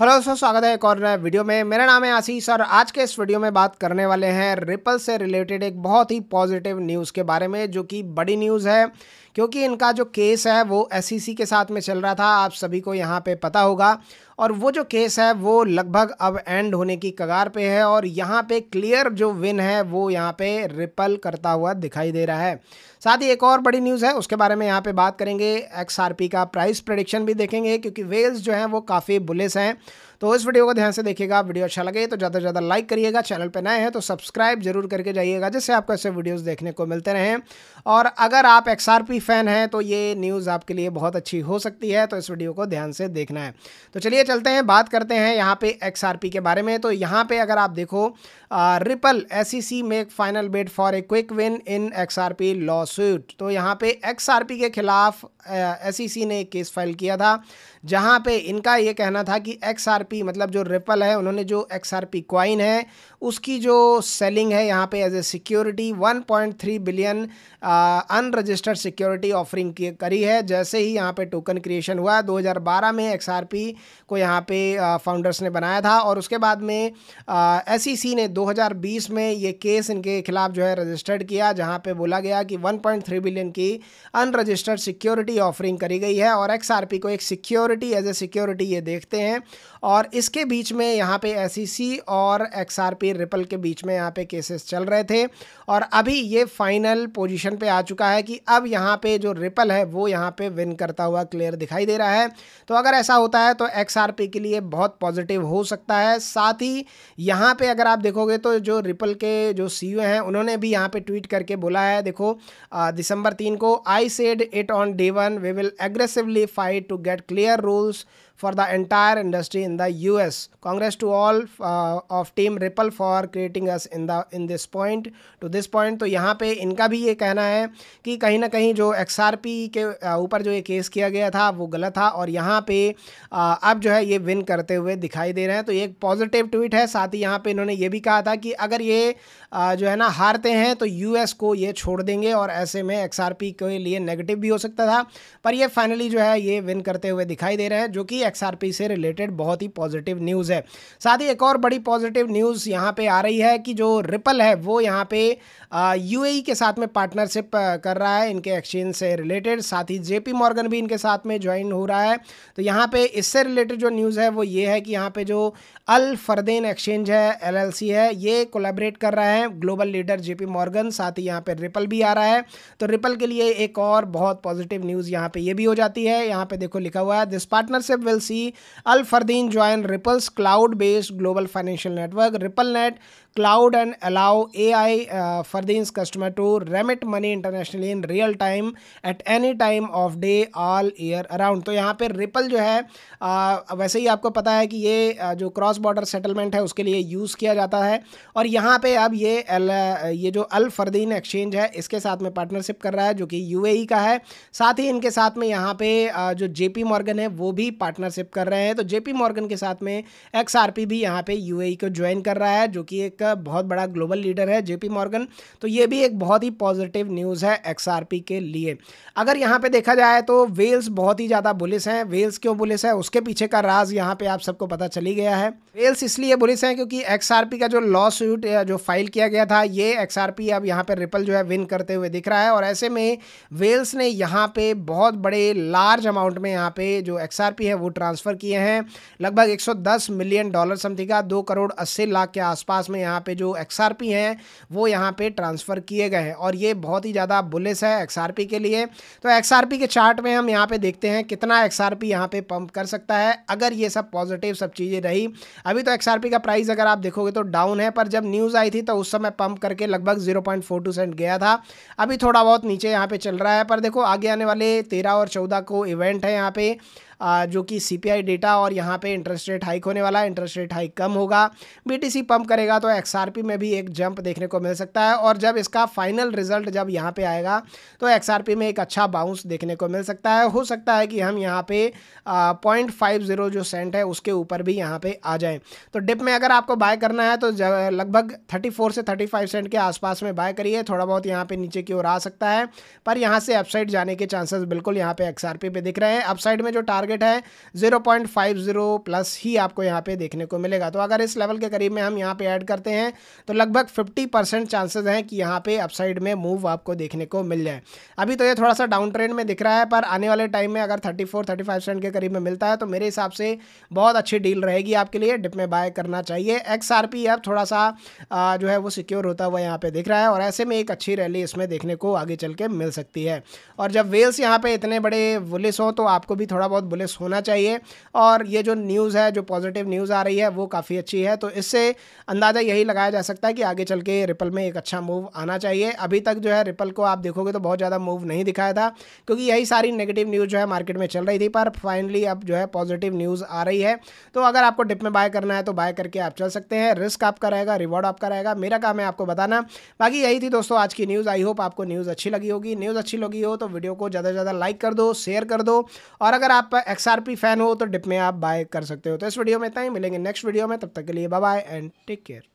Hello sir स्वागत है एक और वीडियो में मेरा नाम है आशीष और आज के इस वीडियो में बात करने वाले हैं रिपल से रिलेटेड एक बहुत ही पॉजिटिव न्यूज़ के बारे में जो कि बड़ी न्यूज़ है क्योंकि इनका जो केस है वो एसईसी e के साथ में चल रहा था आप सभी को यहाँ पे पता होगा और वो जो केस है वो लगभग अब एंड होने की कगार पे है और यहाँ पे क्लियर जो विन है वो यहाँ पे रिपल करता हुआ दिखाई दे रहा है साथ ही एक और बड़ी न्यूज़ है उसके बारे में यहाँ पे बात करेंगे एक्सआरपी का प्राइस प्रडिक्शन भी देखेंगे क्योंकि वेल्स जो हैं वो काफ़ी बुलिस हैं तो इस वीडियो को ध्यान से देखिएगा वीडियो अच्छा लगे तो ज़्यादा से ज़्यादा लाइक करिएगा चैनल पर नए हैं तो सब्सक्राइब जरूर करके जाइएगा जिससे आपको ऐसे वीडियोज़ देखने को मिलते रहें और अगर आप एक्स फ़ैन हैं तो ये न्यूज़ आपके लिए बहुत अच्छी हो सकती है तो इस वीडियो को ध्यान से देखना है तो चलिए चलते हैं बात करते हैं यहाँ पर एक्स के बारे में तो यहाँ पर अगर आप देखो Ripple S C make final bet for a quick win in X R P lawsuit तो यहाँ पे एक्स आर पी के खिलाफ एस सी e ने एक केस फाइल किया था जहाँ पे इनका ये कहना था कि एक्स आर पी मतलब जो रिपल है उन्होंने जो एक्स आर पी क्वाइन है उसकी जो सेलिंग है यहाँ पे as a security 1.3 billion unregistered security offering करी है जैसे ही यहाँ पे टोकन क्रिएशन हुआ 2012 में एक्स आर पी को यहाँ पे फाउंडर्स ने बनाया था और उसके बाद में एस uh, e ने 2020 में ये केस इनके खिलाफ जो है रजिस्टर्ड किया जहाँ पर बोला गया कि वन बिलियन की अनरजिस्टर्ड सिक्योरिटी ऑफरिंग करी गई है और एक्स को एक सिक्योरिटी एज ए सिक्योरिटी ये देखते हैं और इसके बीच में यहाँ पे एस e और एक्स रिपल के बीच में यहाँ पे केसेस चल रहे थे और अभी ये फाइनल पोजीशन पे आ चुका है कि अब यहाँ पे जो रिपल है वो यहाँ पे विन करता हुआ क्लियर दिखाई दे रहा है तो अगर ऐसा होता है तो एक्स के लिए बहुत पॉजिटिव हो सकता है साथ ही यहाँ पे अगर आप देखोगे तो जो रिपल के जो सी e हैं उन्होंने भी यहाँ पे ट्वीट करके बोला है देखो दिसंबर तीन को I said it on day one we will aggressively fight to get clear rules for the entire industry in the US. Congress to all uh, of team Ripple for creating us in the in this point to this point तो यहाँ पे इनका भी ये कहना है कि कहीं ना कहीं जो एक्स के uh, ऊपर जो ये केस किया गया था वो गलत था और यहाँ पे uh, अब जो है ये विन करते हुए दिखाई दे रहे हैं तो ये एक पॉजिटिव ट्वीट है साथ ही यहाँ पे इन्होंने ये भी कहा था कि अगर ये uh, जो है ना हारते हैं तो एस को ये छोड़ देंगे और ऐसे में पी के लिए नेगेटिव भी हो सकता था पर ये फाइनली जो है ये विन करते हुए दिखाई दे रहे हैं जो कि भी एक्सआरपी से रिलेटेड बहुत ही पॉजिटिव न्यूज़ है साथ ही एक और बड़ी पॉजिटिव न्यूज़ यहाँ पे आ रही है कि जो रिपल है वो यहाँ पे यूएई e के साथ में पार्टनरशिप कर रहा है इनके एक्सचेंज से रिलेटेड साथ ही जेपी मॉर्गन भी इनके साथ में ज्वाइन हो रहा है तो यहाँ पे इससे रिलेटेड जो न्यूज़ है वो ये है कि यहाँ पे जो अल फरदेन एक्सचेंज है एलएलसी है ये कोलेबरेट कर रहा है ग्लोबल लीडर जेपी मॉर्गन साथ ही यहाँ पे रिपल भी आ रहा है तो रिपल के लिए एक और बहुत पॉजिटिव न्यूज़ यहाँ पे ये भी हो जाती है यहाँ पे देखो लिखा हुआ है this partnership will see Al-Fardeen join Ripple's cloud-based global financial network, RippleNet Cloud and allow AI uh, Fardeen's customer to remit money internationally in real time at any time of day all year around. तो यहाँ पे ripple जो है आ, वैसे ही आपको पता है कि ये जो क्रॉस बॉर्डर सेटलमेंट है उसके लिए यूज़ किया जाता है और यहाँ पे अब ये एल, ये जो अल फरदीन एक्सचेंज है इसके साथ में पार्टनरशिप कर रहा है जो कि यूएई का है साथ ही इनके साथ में यहाँ पे जो जेपी मॉर्गन है वो भी पार्टनर पार्टनरशिप कर रहे हैं तो जेपी मॉर्गन के साथ में एक्स भी यहाँ पे यूएई e को ज्वाइन कर रहा है जो कि एक बहुत बड़ा ग्लोबल लीडर है जेपी मॉर्गन तो ये भी एक बहुत ही पॉजिटिव न्यूज़ है एक्स के लिए अगर यहाँ पे देखा जाए तो वेल्स बहुत ही ज़्यादा बुलिस हैं वेल्स क्यों बुलिस है उसके पीछे का राज यहाँ पर आप सबको पता चली गया है वेल्स इसलिए बुलिस हैं क्योंकि एक्स का जो लॉ सूट जो फाइल किया गया था ये एक्स अब यहाँ पर रिपल जो है विन करते हुए दिख रहा है और ऐसे में वेल्स ने यहाँ पे बहुत बड़े लार्ज अमाउंट में यहाँ पे जो एक्स है वो ट्रांसफ़र किए हैं लगभग 110 मिलियन डॉलर समथिंग का दो करोड़ अस्सी लाख के आसपास में यहाँ पे जो एक्स हैं वो यहाँ पे ट्रांसफ़र किए गए हैं और ये बहुत ही ज़्यादा बुलिस है एक्स के लिए तो एक्स के चार्ट में हम यहाँ पे देखते हैं कितना एक्स आर यहाँ पे पंप कर सकता है अगर ये सब पॉजिटिव सब चीज़ें रही अभी तो एक्स का प्राइस अगर आप देखोगे तो डाउन है पर जब न्यूज़ आई थी तो उस समय पंप करके लगभग जीरो सेंट गया था अभी थोड़ा बहुत नीचे यहाँ पर चल रहा है पर देखो आगे आने वाले तेरह और चौदह को इवेंट है यहाँ पे जो कि सीपीआई डेटा और यहाँ पे इंटरेस्ट रेट हाइक होने वाला है इंटरेस्ट रेट हाइक कम होगा बीटीसी पंप करेगा तो एक्सआरपी में भी एक जंप देखने को मिल सकता है और जब इसका फाइनल रिजल्ट जब यहाँ पे आएगा तो एक्सआरपी में एक अच्छा बाउंस देखने को मिल सकता है हो सकता है कि हम यहाँ पे पॉइंट फाइव ज़ीरो जो सेंट है उसके ऊपर भी यहाँ पे आ जाए तो डिप में अगर आपको बाय करना है तो लगभग थर्टी फोर से थर्टी फाइव सेंट के आसपास में बाय करिए थोड़ा बहुत यहाँ पे नीचे की ओर आ सकता है पर यहाँ से अपसाइड जाने के चांसेस बिल्कुल यहाँ पे एक्सआरपी पे दिख रहे हैं अपसाइड में जो टारगेट टारगेट है 0.50 प्लस ही आपको यहाँ पे देखने को मिलेगा तो अगर इस लेवल के करीब में हम यहाँ पे ऐड करते हैं तो लगभग 50 परसेंट चांसेज हैं कि यहाँ पे अपसाइड में मूव आपको देखने को मिल जाए अभी तो ये थोड़ा सा डाउन ट्रेंड में दिख रहा है पर आने वाले टाइम में अगर थर्टी फोर सेंट के करीब में मिलता है तो मेरे हिसाब से बहुत अच्छी डील रहेगी आपके लिए डिप में बाय करना चाहिए एक्स आर पी अब थोड़ा सा जो है वो सिक्योर होता हुआ यहाँ पर दिख रहा है और ऐसे में एक अच्छी रैली इसमें देखने को आगे चल के मिल सकती है और जब वेल्स यहाँ पर इतने बड़े बुलिस हों तो आपको भी थोड़ा बहुत बुलिस फेयरनेस होना चाहिए और ये जो न्यूज़ है जो पॉजिटिव न्यूज़ आ रही है वो काफ़ी अच्छी है तो इससे अंदाज़ा यही लगाया जा सकता है कि आगे चल के रिपल में एक अच्छा मूव आना चाहिए अभी तक जो है रिपल को आप देखोगे तो बहुत ज़्यादा मूव नहीं दिखाया था क्योंकि यही सारी नेगेटिव न्यूज़ जो है मार्केट में चल रही थी पर फाइनली अब जो है पॉजिटिव न्यूज़ आ रही है तो अगर आपको डिप में बाय करना है तो बाय करके आप चल सकते हैं रिस्क आपका रहेगा रिवॉर्ड आपका रहेगा मेरा काम है आपको बताना बाकी यही थी दोस्तों आज की न्यूज़ आई होप आपको न्यूज़ अच्छी लगी होगी न्यूज़ अच्छी लगी हो तो वीडियो को ज़्यादा से ज़्यादा लाइक कर दो शेयर कर दो और अगर आप एक्स फैन हो तो डिप में आप बाय कर सकते हो तो इस वीडियो में इतना ही मिलेंगे नेक्स्ट वीडियो में तब तक के लिए बाय एंड टेक केयर